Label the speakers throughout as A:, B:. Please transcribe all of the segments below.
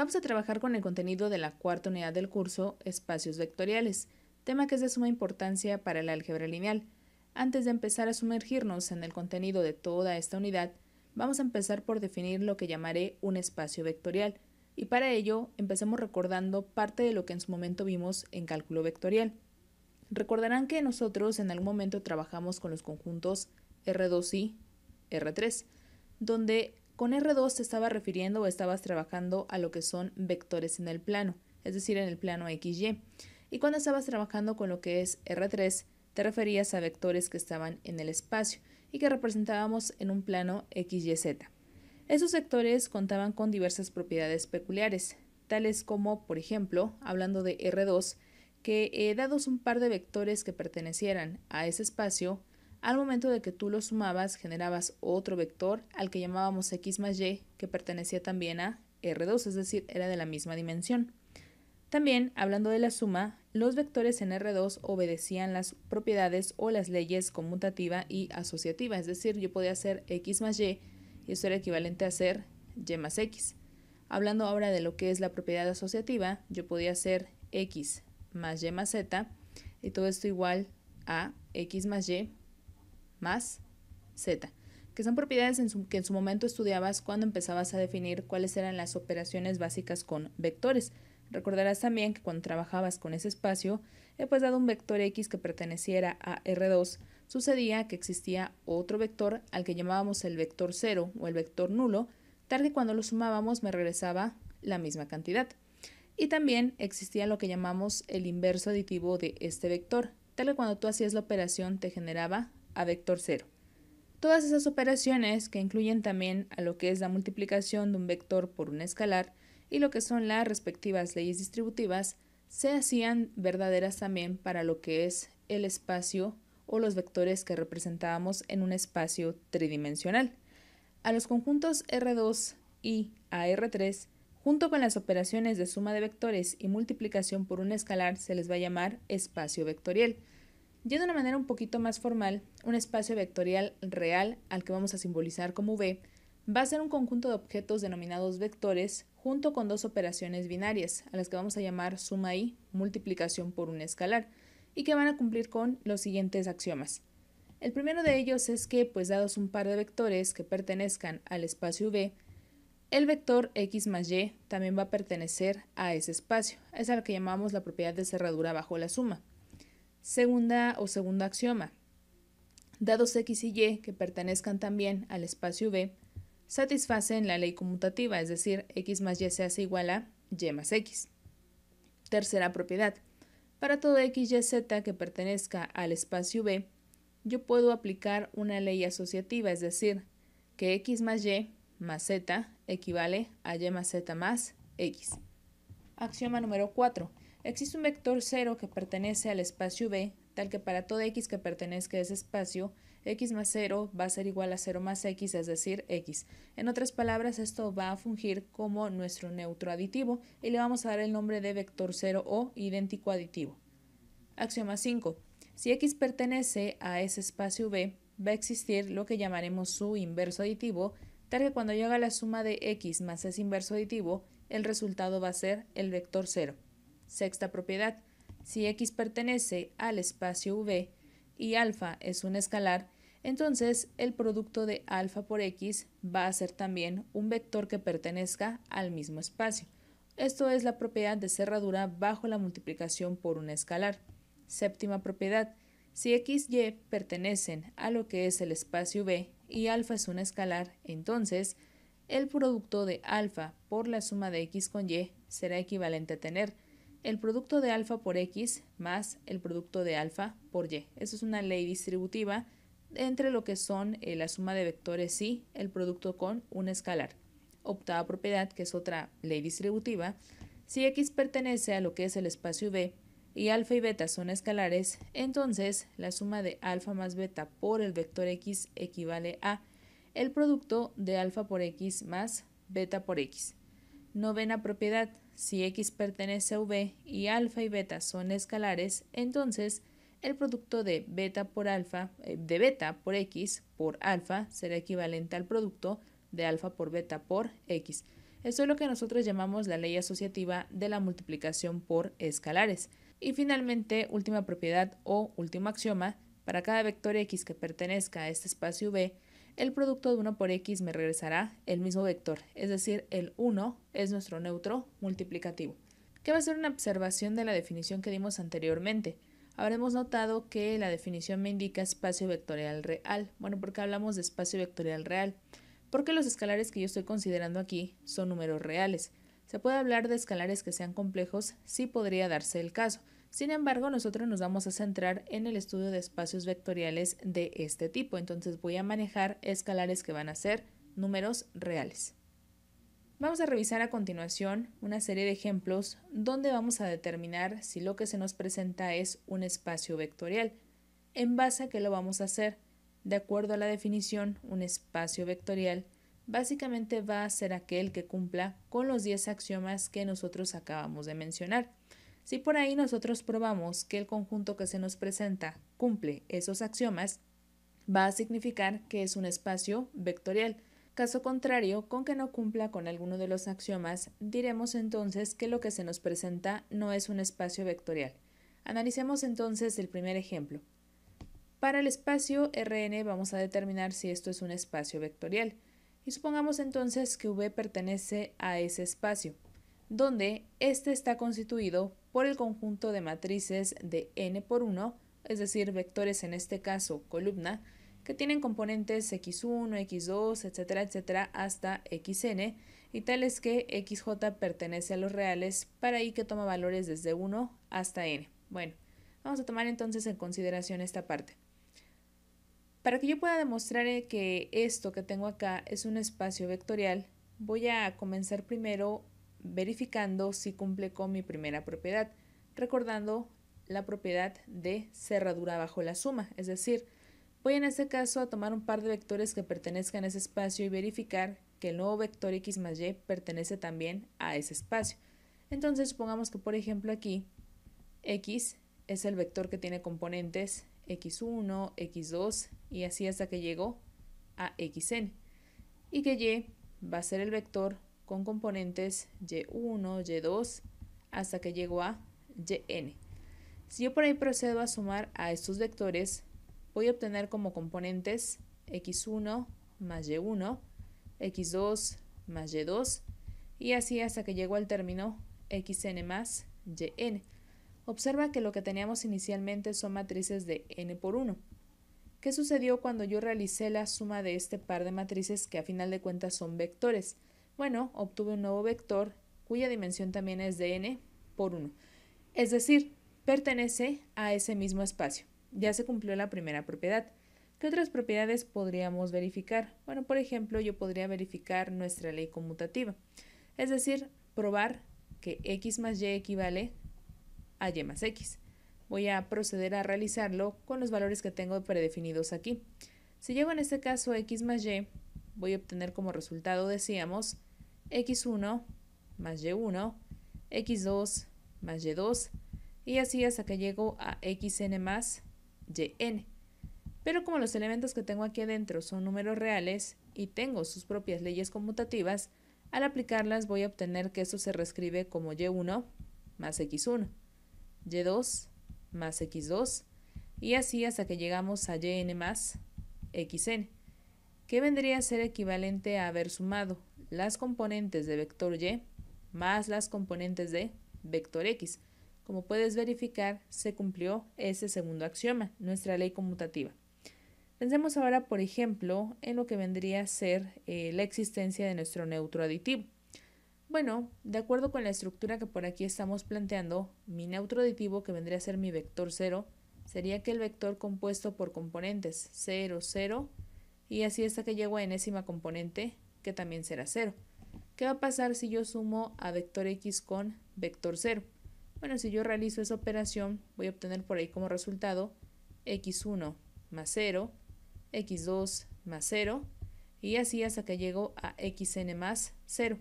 A: Vamos a trabajar con el contenido de la cuarta unidad del curso, espacios vectoriales, tema que es de suma importancia para el álgebra lineal. Antes de empezar a sumergirnos en el contenido de toda esta unidad, vamos a empezar por definir lo que llamaré un espacio vectorial, y para ello empecemos recordando parte de lo que en su momento vimos en cálculo vectorial. Recordarán que nosotros en algún momento trabajamos con los conjuntos R2 y R3, donde con R2 te estaba refiriendo o estabas trabajando a lo que son vectores en el plano, es decir, en el plano XY. Y cuando estabas trabajando con lo que es R3, te referías a vectores que estaban en el espacio y que representábamos en un plano XYZ. Esos vectores contaban con diversas propiedades peculiares, tales como, por ejemplo, hablando de R2, que eh, dados un par de vectores que pertenecieran a ese espacio, al momento de que tú lo sumabas, generabas otro vector al que llamábamos x más y, que pertenecía también a R2, es decir, era de la misma dimensión. También, hablando de la suma, los vectores en R2 obedecían las propiedades o las leyes conmutativa y asociativa, es decir, yo podía hacer x más y y eso era equivalente a hacer y más x. Hablando ahora de lo que es la propiedad asociativa, yo podía hacer x más y más z y todo esto igual a x más y más Z, que son propiedades que en su momento estudiabas cuando empezabas a definir cuáles eran las operaciones básicas con vectores. Recordarás también que cuando trabajabas con ese espacio, he eh, pues dado un vector X que perteneciera a R2, sucedía que existía otro vector al que llamábamos el vector 0 o el vector nulo, tal que cuando lo sumábamos me regresaba la misma cantidad. Y también existía lo que llamamos el inverso aditivo de este vector, tal y cuando tú hacías la operación te generaba a vector cero. Todas esas operaciones, que incluyen también a lo que es la multiplicación de un vector por un escalar y lo que son las respectivas leyes distributivas, se hacían verdaderas también para lo que es el espacio o los vectores que representábamos en un espacio tridimensional. A los conjuntos R2 y AR3, junto con las operaciones de suma de vectores y multiplicación por un escalar, se les va a llamar espacio vectorial. Ya de una manera un poquito más formal, un espacio vectorial real al que vamos a simbolizar como V va a ser un conjunto de objetos denominados vectores junto con dos operaciones binarias, a las que vamos a llamar suma y multiplicación por un escalar, y que van a cumplir con los siguientes axiomas. El primero de ellos es que, pues dados un par de vectores que pertenezcan al espacio V, el vector x más y también va a pertenecer a ese espacio. Es a lo que llamamos la propiedad de cerradura bajo la suma. Segunda o segundo axioma. Dados x y y que pertenezcan también al espacio V satisfacen la ley conmutativa, es decir, x más y se hace igual a y más x. Tercera propiedad. Para todo x, y, z que pertenezca al espacio V, yo puedo aplicar una ley asociativa, es decir, que x más y más z equivale a y más z más x. Axioma número 4. Existe un vector 0 que pertenece al espacio B, tal que para todo x que pertenezca a ese espacio, x más 0 va a ser igual a 0 más x, es decir, x. En otras palabras, esto va a fungir como nuestro neutro aditivo y le vamos a dar el nombre de vector 0 o idéntico aditivo. Axioma 5. Si x pertenece a ese espacio B, va a existir lo que llamaremos su inverso aditivo, tal que cuando llega la suma de x más ese inverso aditivo, el resultado va a ser el vector 0. Sexta propiedad. Si X pertenece al espacio V y alfa es un escalar, entonces el producto de alfa por X va a ser también un vector que pertenezca al mismo espacio. Esto es la propiedad de cerradura bajo la multiplicación por un escalar. Séptima propiedad. Si x, y pertenecen a lo que es el espacio V y alfa es un escalar, entonces el producto de alfa por la suma de x con y será equivalente a tener el producto de alfa por X más el producto de alfa por Y. Eso es una ley distributiva entre lo que son eh, la suma de vectores y el producto con un escalar. Octava propiedad, que es otra ley distributiva, si X pertenece a lo que es el espacio V y alfa y beta son escalares, entonces la suma de alfa más beta por el vector X equivale a el producto de alfa por X más beta por X. Novena propiedad, si X pertenece a V y alfa y beta son escalares, entonces el producto de beta por alfa, eh, de beta por X por alfa será equivalente al producto de alfa por beta por X. Esto es lo que nosotros llamamos la ley asociativa de la multiplicación por escalares. Y finalmente, última propiedad o último axioma, para cada vector X que pertenezca a este espacio V, el producto de 1 por x me regresará el mismo vector, es decir, el 1 es nuestro neutro multiplicativo, ¿Qué va a ser una observación de la definición que dimos anteriormente. Habremos notado que la definición me indica espacio vectorial real. Bueno, ¿por qué hablamos de espacio vectorial real? Porque los escalares que yo estoy considerando aquí son números reales. Se puede hablar de escalares que sean complejos, sí podría darse el caso, sin embargo, nosotros nos vamos a centrar en el estudio de espacios vectoriales de este tipo, entonces voy a manejar escalares que van a ser números reales. Vamos a revisar a continuación una serie de ejemplos donde vamos a determinar si lo que se nos presenta es un espacio vectorial. ¿En base a qué lo vamos a hacer? De acuerdo a la definición, un espacio vectorial básicamente va a ser aquel que cumpla con los 10 axiomas que nosotros acabamos de mencionar. Si por ahí nosotros probamos que el conjunto que se nos presenta cumple esos axiomas, va a significar que es un espacio vectorial. Caso contrario, con que no cumpla con alguno de los axiomas, diremos entonces que lo que se nos presenta no es un espacio vectorial. Analicemos entonces el primer ejemplo. Para el espacio Rn vamos a determinar si esto es un espacio vectorial. Y supongamos entonces que V pertenece a ese espacio donde este está constituido por el conjunto de matrices de n por 1, es decir, vectores en este caso columna, que tienen componentes x1, x2, etcétera, etcétera, hasta xn, y tal es que xj pertenece a los reales para i que toma valores desde 1 hasta n. Bueno, vamos a tomar entonces en consideración esta parte. Para que yo pueda demostrar que esto que tengo acá es un espacio vectorial, voy a comenzar primero verificando si cumple con mi primera propiedad, recordando la propiedad de cerradura bajo la suma, es decir, voy en este caso a tomar un par de vectores que pertenezcan a ese espacio y verificar que el nuevo vector x más y pertenece también a ese espacio. Entonces supongamos que por ejemplo aquí x es el vector que tiene componentes x1, x2 y así hasta que llegó a xn y que y va a ser el vector con componentes Y1, Y2, hasta que llegó a Yn. Si yo por ahí procedo a sumar a estos vectores, voy a obtener como componentes X1 más Y1, X2 más Y2, y así hasta que llego al término Xn más Yn. Observa que lo que teníamos inicialmente son matrices de n por 1. ¿Qué sucedió cuando yo realicé la suma de este par de matrices que a final de cuentas son vectores? Bueno, obtuve un nuevo vector cuya dimensión también es de n por 1. Es decir, pertenece a ese mismo espacio. Ya se cumplió la primera propiedad. ¿Qué otras propiedades podríamos verificar? Bueno, por ejemplo, yo podría verificar nuestra ley conmutativa. Es decir, probar que x más y equivale a y más x. Voy a proceder a realizarlo con los valores que tengo predefinidos aquí. Si llego en este caso a x más y, voy a obtener como resultado, decíamos, x1 más y1, x2 más y2 y así hasta que llego a xn más yn. Pero como los elementos que tengo aquí adentro son números reales y tengo sus propias leyes conmutativas, al aplicarlas voy a obtener que esto se reescribe como y1 más x1, y2 más x2 y así hasta que llegamos a yn más xn, que vendría a ser equivalente a haber sumado las componentes de vector y más las componentes de vector x. Como puedes verificar, se cumplió ese segundo axioma, nuestra ley conmutativa. Pensemos ahora, por ejemplo, en lo que vendría a ser eh, la existencia de nuestro neutro aditivo. Bueno, de acuerdo con la estructura que por aquí estamos planteando, mi neutro aditivo, que vendría a ser mi vector 0, sería que el vector compuesto por componentes 0, 0, y así hasta que llego a enésima componente que también será 0. ¿Qué va a pasar si yo sumo a vector x con vector 0? Bueno, si yo realizo esa operación, voy a obtener por ahí como resultado x1 más 0, x2 más 0, y así hasta que llego a xn más 0.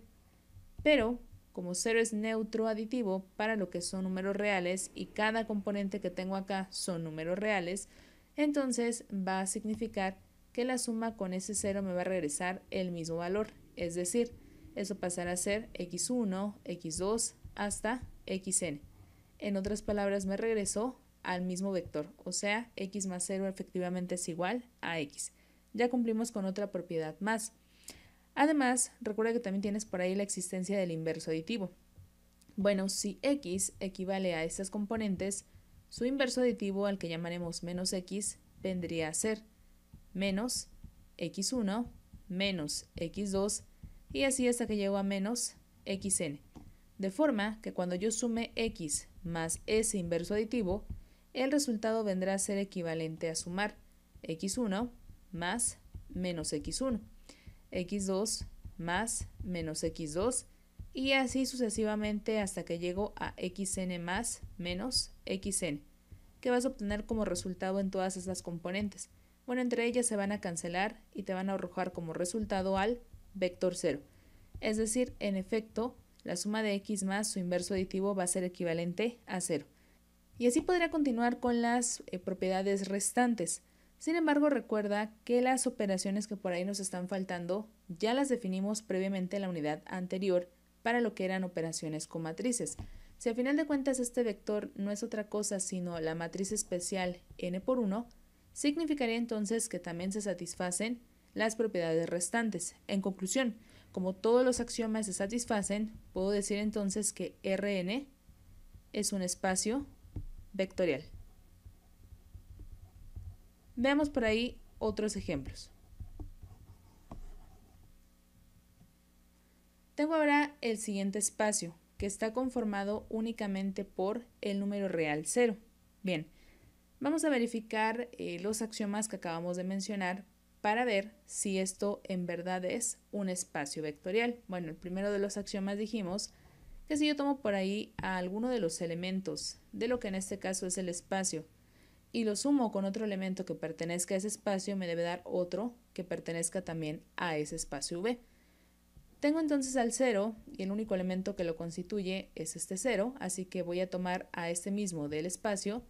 A: Pero, como 0 es neutro aditivo para lo que son números reales y cada componente que tengo acá son números reales, entonces va a significar la suma con ese 0 me va a regresar el mismo valor, es decir, eso pasará a ser x1, x2 hasta xn. En otras palabras, me regresó al mismo vector, o sea, x más 0 efectivamente es igual a x. Ya cumplimos con otra propiedad más. Además, recuerda que también tienes por ahí la existencia del inverso aditivo. Bueno, si x equivale a estas componentes, su inverso aditivo, al que llamaremos menos x, vendría a ser menos x1 menos x2 y así hasta que llego a menos xn. De forma que cuando yo sume x más ese inverso aditivo, el resultado vendrá a ser equivalente a sumar x1 más menos x1, x2 más menos x2 y así sucesivamente hasta que llego a xn más menos xn, que vas a obtener como resultado en todas estas componentes. Bueno, entre ellas se van a cancelar y te van a arrojar como resultado al vector 0. Es decir, en efecto, la suma de x más su inverso aditivo va a ser equivalente a 0. Y así podría continuar con las eh, propiedades restantes. Sin embargo, recuerda que las operaciones que por ahí nos están faltando ya las definimos previamente en la unidad anterior para lo que eran operaciones con matrices. Si al final de cuentas este vector no es otra cosa sino la matriz especial n por 1, significaría entonces que también se satisfacen las propiedades restantes. En conclusión, como todos los axiomas se satisfacen, puedo decir entonces que Rn es un espacio vectorial. Veamos por ahí otros ejemplos. Tengo ahora el siguiente espacio, que está conformado únicamente por el número real 0. Bien, Vamos a verificar eh, los axiomas que acabamos de mencionar para ver si esto en verdad es un espacio vectorial. Bueno, el primero de los axiomas dijimos que si yo tomo por ahí a alguno de los elementos de lo que en este caso es el espacio y lo sumo con otro elemento que pertenezca a ese espacio, me debe dar otro que pertenezca también a ese espacio V. Tengo entonces al 0 y el único elemento que lo constituye es este 0, así que voy a tomar a este mismo del espacio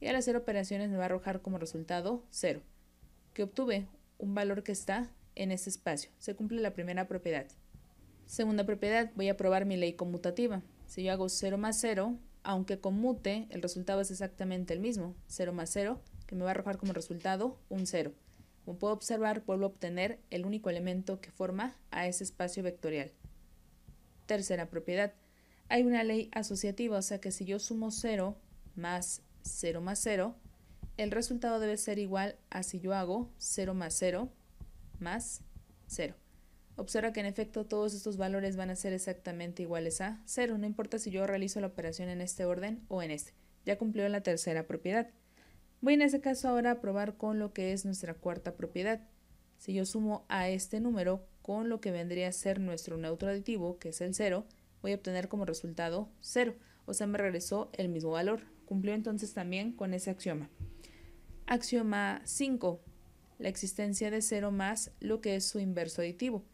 A: y al hacer operaciones me va a arrojar como resultado 0, que obtuve un valor que está en ese espacio. Se cumple la primera propiedad. Segunda propiedad, voy a probar mi ley conmutativa. Si yo hago 0 más 0, aunque conmute, el resultado es exactamente el mismo, 0 más 0, que me va a arrojar como resultado un 0. Como puedo observar, vuelvo a obtener el único elemento que forma a ese espacio vectorial. Tercera propiedad, hay una ley asociativa, o sea que si yo sumo 0 más 0 más 0, el resultado debe ser igual a si yo hago 0 más 0 más 0. Observa que en efecto todos estos valores van a ser exactamente iguales a 0, no importa si yo realizo la operación en este orden o en este. Ya cumplió la tercera propiedad. Voy en este caso ahora a probar con lo que es nuestra cuarta propiedad. Si yo sumo a este número con lo que vendría a ser nuestro neutro aditivo, que es el 0, voy a obtener como resultado 0, o sea me regresó el mismo valor, Cumplió entonces también con ese axioma. Axioma 5. La existencia de cero más lo que es su inverso aditivo.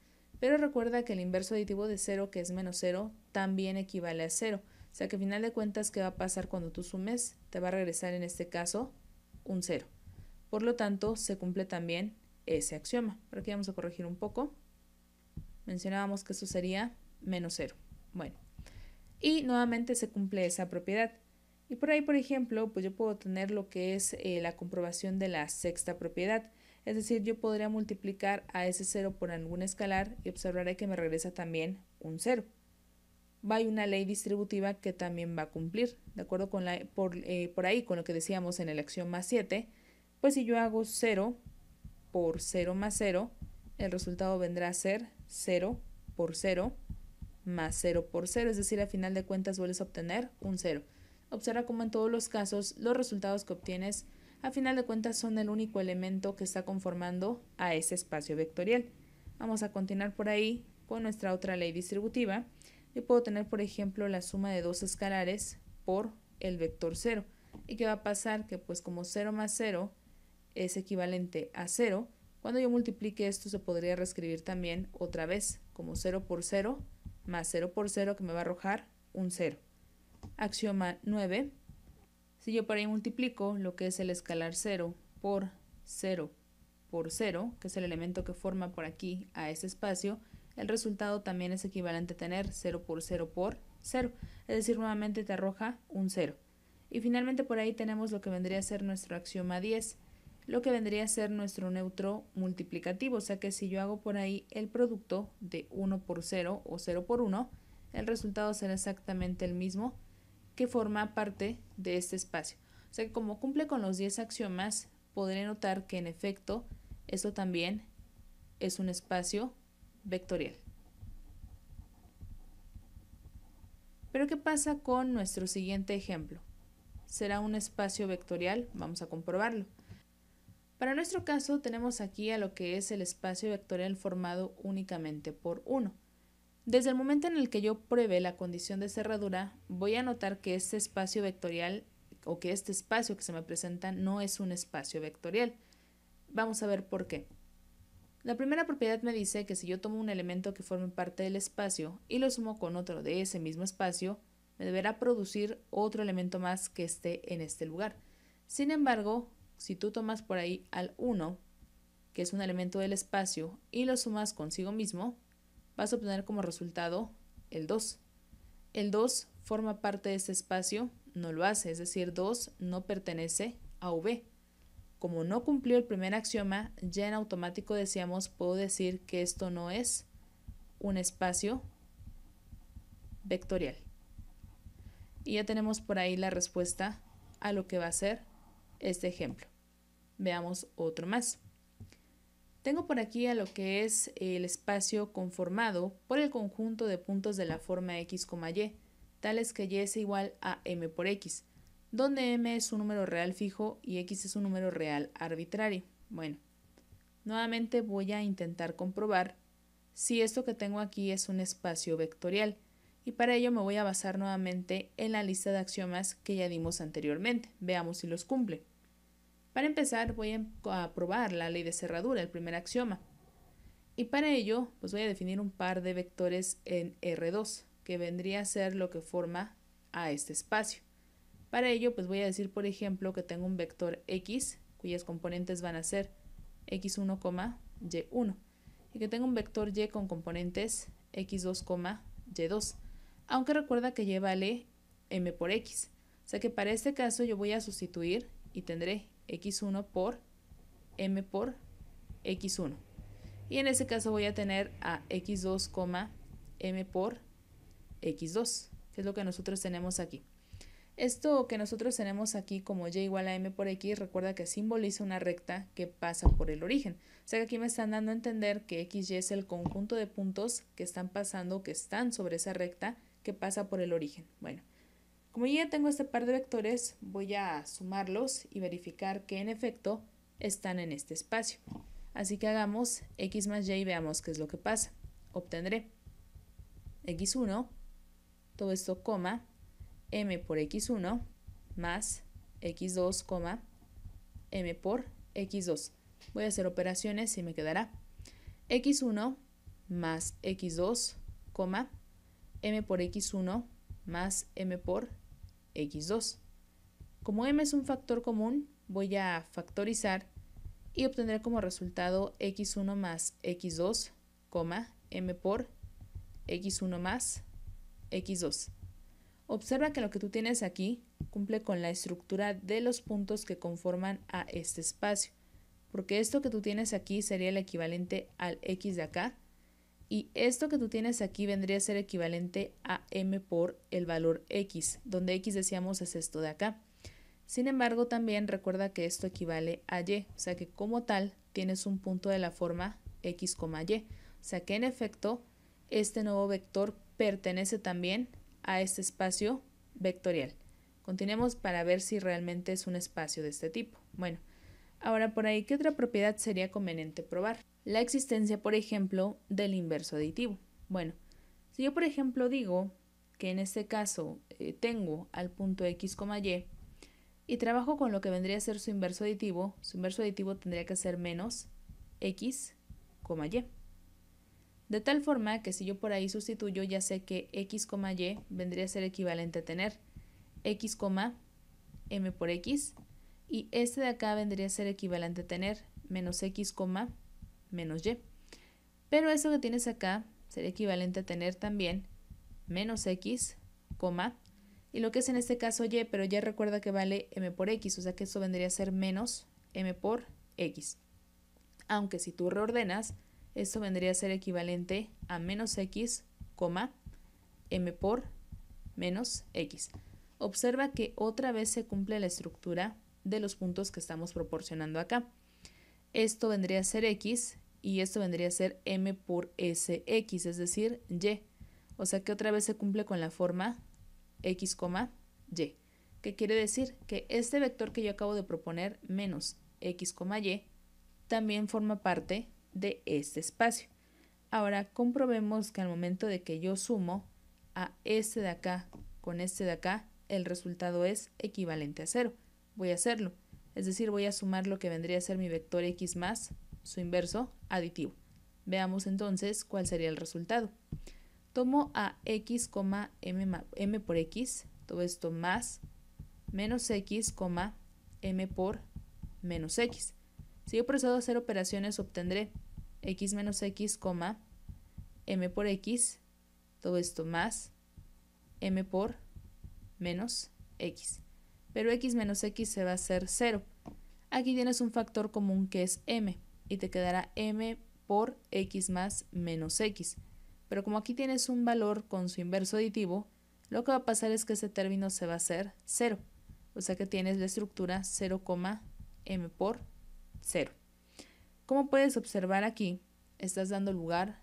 A: Pero recuerda que el inverso aditivo de cero, que es menos cero, también equivale a cero. O sea que al final de cuentas, ¿qué va a pasar cuando tú sumes? Te va a regresar en este caso un cero. Por lo tanto, se cumple también ese axioma. Por aquí vamos a corregir un poco. Mencionábamos que eso sería menos cero. Bueno, y nuevamente se cumple esa propiedad. Y por ahí, por ejemplo, pues yo puedo tener lo que es eh, la comprobación de la sexta propiedad. Es decir, yo podría multiplicar a ese 0 por algún escalar y observaré que me regresa también un 0. a una ley distributiva que también va a cumplir, de acuerdo con la, por, eh, ahí, con lo que decíamos en la acción más 7, pues si yo hago 0 por 0 más 0, el resultado vendrá a ser 0 por 0 más 0 por 0, es decir, a final de cuentas vuelves a obtener un 0. Observa cómo en todos los casos los resultados que obtienes a final de cuentas son el único elemento que está conformando a ese espacio vectorial. Vamos a continuar por ahí con nuestra otra ley distributiva. Yo puedo tener, por ejemplo, la suma de dos escalares por el vector 0. ¿Y qué va a pasar? Que pues como 0 más 0 es equivalente a 0, cuando yo multiplique esto se podría reescribir también otra vez como 0 por 0 más 0 por 0 que me va a arrojar un 0. Axioma 9. Si yo por ahí multiplico lo que es el escalar 0 por 0 por 0, que es el elemento que forma por aquí a ese espacio, el resultado también es equivalente a tener 0 por 0 por 0. Es decir, nuevamente te arroja un 0. Y finalmente por ahí tenemos lo que vendría a ser nuestro axioma 10, lo que vendría a ser nuestro neutro multiplicativo. O sea que si yo hago por ahí el producto de 1 por 0 o 0 por 1, el resultado será exactamente el mismo que forma parte de este espacio. O sea, como cumple con los 10 axiomas, podré notar que en efecto, esto también es un espacio vectorial. Pero ¿qué pasa con nuestro siguiente ejemplo? Será un espacio vectorial, vamos a comprobarlo. Para nuestro caso tenemos aquí a lo que es el espacio vectorial formado únicamente por 1. Desde el momento en el que yo pruebe la condición de cerradura, voy a notar que este espacio vectorial o que este espacio que se me presenta no es un espacio vectorial. Vamos a ver por qué. La primera propiedad me dice que si yo tomo un elemento que forme parte del espacio y lo sumo con otro de ese mismo espacio, me deberá producir otro elemento más que esté en este lugar. Sin embargo, si tú tomas por ahí al 1, que es un elemento del espacio, y lo sumas consigo mismo, vas a obtener como resultado el 2. El 2 forma parte de este espacio, no lo hace, es decir, 2 no pertenece a V. Como no cumplió el primer axioma, ya en automático decíamos, puedo decir que esto no es un espacio vectorial. Y ya tenemos por ahí la respuesta a lo que va a ser este ejemplo. Veamos otro más. Tengo por aquí a lo que es el espacio conformado por el conjunto de puntos de la forma x, y, tales que y es igual a m por x, donde m es un número real fijo y x es un número real arbitrario. Bueno, nuevamente voy a intentar comprobar si esto que tengo aquí es un espacio vectorial y para ello me voy a basar nuevamente en la lista de axiomas que ya dimos anteriormente. Veamos si los cumple. Para empezar, voy em, a probar la ley de cerradura, el primer axioma. Y para ello, pues voy a definir un par de vectores en R2, que vendría a ser lo que forma a este espacio. Para ello, pues voy a decir, por ejemplo, que tengo un vector X, cuyas componentes van a ser X1, Y1, y que tengo un vector Y con componentes X2, Y2, aunque recuerda que Y vale M por X. O sea que para este caso yo voy a sustituir y tendré x1 por m por x1. Y en ese caso voy a tener a x2, m por x2, que es lo que nosotros tenemos aquí. Esto que nosotros tenemos aquí como y igual a m por x, recuerda que simboliza una recta que pasa por el origen. O sea que aquí me están dando a entender que xy es el conjunto de puntos que están pasando, que están sobre esa recta que pasa por el origen. Bueno, como ya tengo este par de vectores, voy a sumarlos y verificar que en efecto están en este espacio. Así que hagamos x más y y veamos qué es lo que pasa. Obtendré x1, todo esto coma, m por x1 más x2, coma, m por x2. Voy a hacer operaciones y me quedará x1 más x2, coma, m por x1 más m por x2 x2. Como m es un factor común, voy a factorizar y obtendré como resultado x1 más x2, m por x1 más x2. Observa que lo que tú tienes aquí cumple con la estructura de los puntos que conforman a este espacio, porque esto que tú tienes aquí sería el equivalente al x de acá, y esto que tú tienes aquí vendría a ser equivalente a m por el valor x, donde x decíamos es esto de acá. Sin embargo, también recuerda que esto equivale a y, o sea que como tal tienes un punto de la forma x, y. O sea que en efecto, este nuevo vector pertenece también a este espacio vectorial. Continuemos para ver si realmente es un espacio de este tipo. Bueno, ahora por ahí, ¿qué otra propiedad sería conveniente probar? la existencia, por ejemplo, del inverso aditivo. Bueno, si yo, por ejemplo, digo que en este caso eh, tengo al punto X, Y y trabajo con lo que vendría a ser su inverso aditivo, su inverso aditivo tendría que ser menos X, Y. De tal forma que si yo por ahí sustituyo, ya sé que X, Y vendría a ser equivalente a tener X, M por X y este de acá vendría a ser equivalente a tener menos X, menos y. Pero eso que tienes acá sería equivalente a tener también menos x, y lo que es en este caso y, pero ya recuerda que vale m por x, o sea que eso vendría a ser menos m por x. Aunque si tú reordenas, esto vendría a ser equivalente a menos x, m por menos x. Observa que otra vez se cumple la estructura de los puntos que estamos proporcionando acá. Esto vendría a ser x y esto vendría a ser m por sx, es decir, y. O sea que otra vez se cumple con la forma x, y. ¿Qué quiere decir? Que este vector que yo acabo de proponer, menos x, y, también forma parte de este espacio. Ahora comprobemos que al momento de que yo sumo a este de acá con este de acá, el resultado es equivalente a cero. Voy a hacerlo. Es decir, voy a sumar lo que vendría a ser mi vector x más su inverso aditivo. Veamos entonces cuál sería el resultado. Tomo a x, m, m por x, todo esto más menos x, m por menos x. Si yo procedo a hacer operaciones obtendré x menos x, m por x, todo esto más m por menos x. Pero x menos x se va a hacer 0. Aquí tienes un factor común que es m y te quedará m por x más menos x. Pero como aquí tienes un valor con su inverso aditivo, lo que va a pasar es que ese término se va a hacer 0. O sea que tienes la estructura 0, m por 0. Como puedes observar aquí, estás dando lugar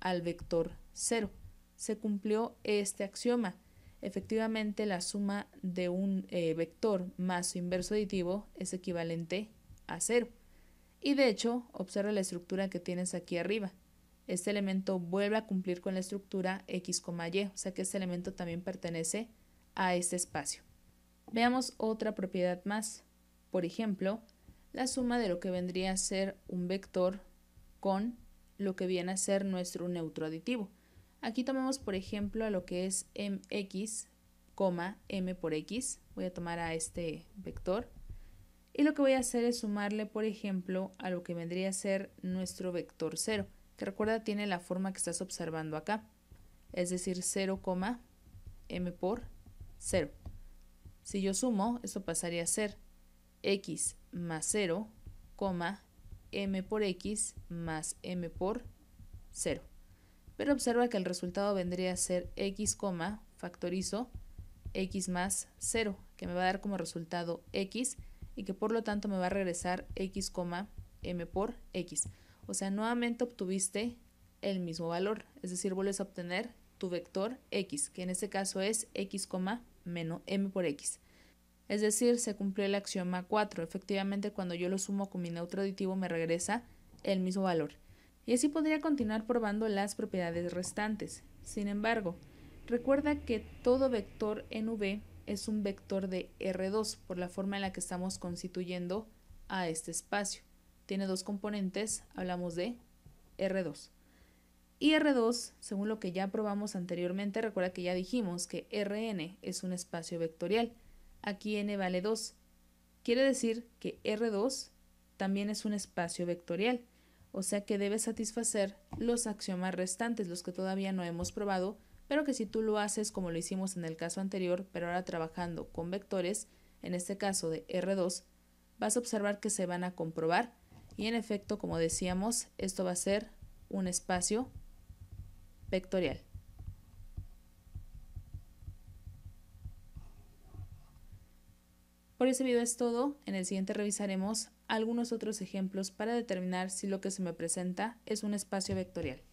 A: al vector 0. Se cumplió este axioma. Efectivamente, la suma de un eh, vector más su inverso aditivo es equivalente a 0. Y de hecho, observa la estructura que tienes aquí arriba. Este elemento vuelve a cumplir con la estructura X, Y, o sea que este elemento también pertenece a este espacio. Veamos otra propiedad más. Por ejemplo, la suma de lo que vendría a ser un vector con lo que viene a ser nuestro neutro aditivo. Aquí tomamos por ejemplo a lo que es mx, m por x, voy a tomar a este vector, y lo que voy a hacer es sumarle, por ejemplo, a lo que vendría a ser nuestro vector 0, que recuerda tiene la forma que estás observando acá, es decir, 0, m por 0. Si yo sumo, eso pasaría a ser x más 0, m por x más m por 0. Pero observa que el resultado vendría a ser x, factorizo x más 0, que me va a dar como resultado x y que por lo tanto me va a regresar x, m por x. O sea, nuevamente obtuviste el mismo valor, es decir, vuelves a obtener tu vector x, que en este caso es x, menos m por x. Es decir, se cumplió el axioma 4. Efectivamente, cuando yo lo sumo con mi neutro aditivo me regresa el mismo valor. Y así podría continuar probando las propiedades restantes. Sin embargo, recuerda que todo vector en V es un vector de R2 por la forma en la que estamos constituyendo a este espacio. Tiene dos componentes, hablamos de R2. Y R2, según lo que ya probamos anteriormente, recuerda que ya dijimos que Rn es un espacio vectorial. Aquí n vale 2. Quiere decir que R2 también es un espacio vectorial, o sea que debe satisfacer los axiomas restantes, los que todavía no hemos probado pero que si tú lo haces como lo hicimos en el caso anterior, pero ahora trabajando con vectores, en este caso de R2, vas a observar que se van a comprobar y en efecto, como decíamos, esto va a ser un espacio vectorial. Por ese video es todo, en el siguiente revisaremos algunos otros ejemplos para determinar si lo que se me presenta es un espacio vectorial.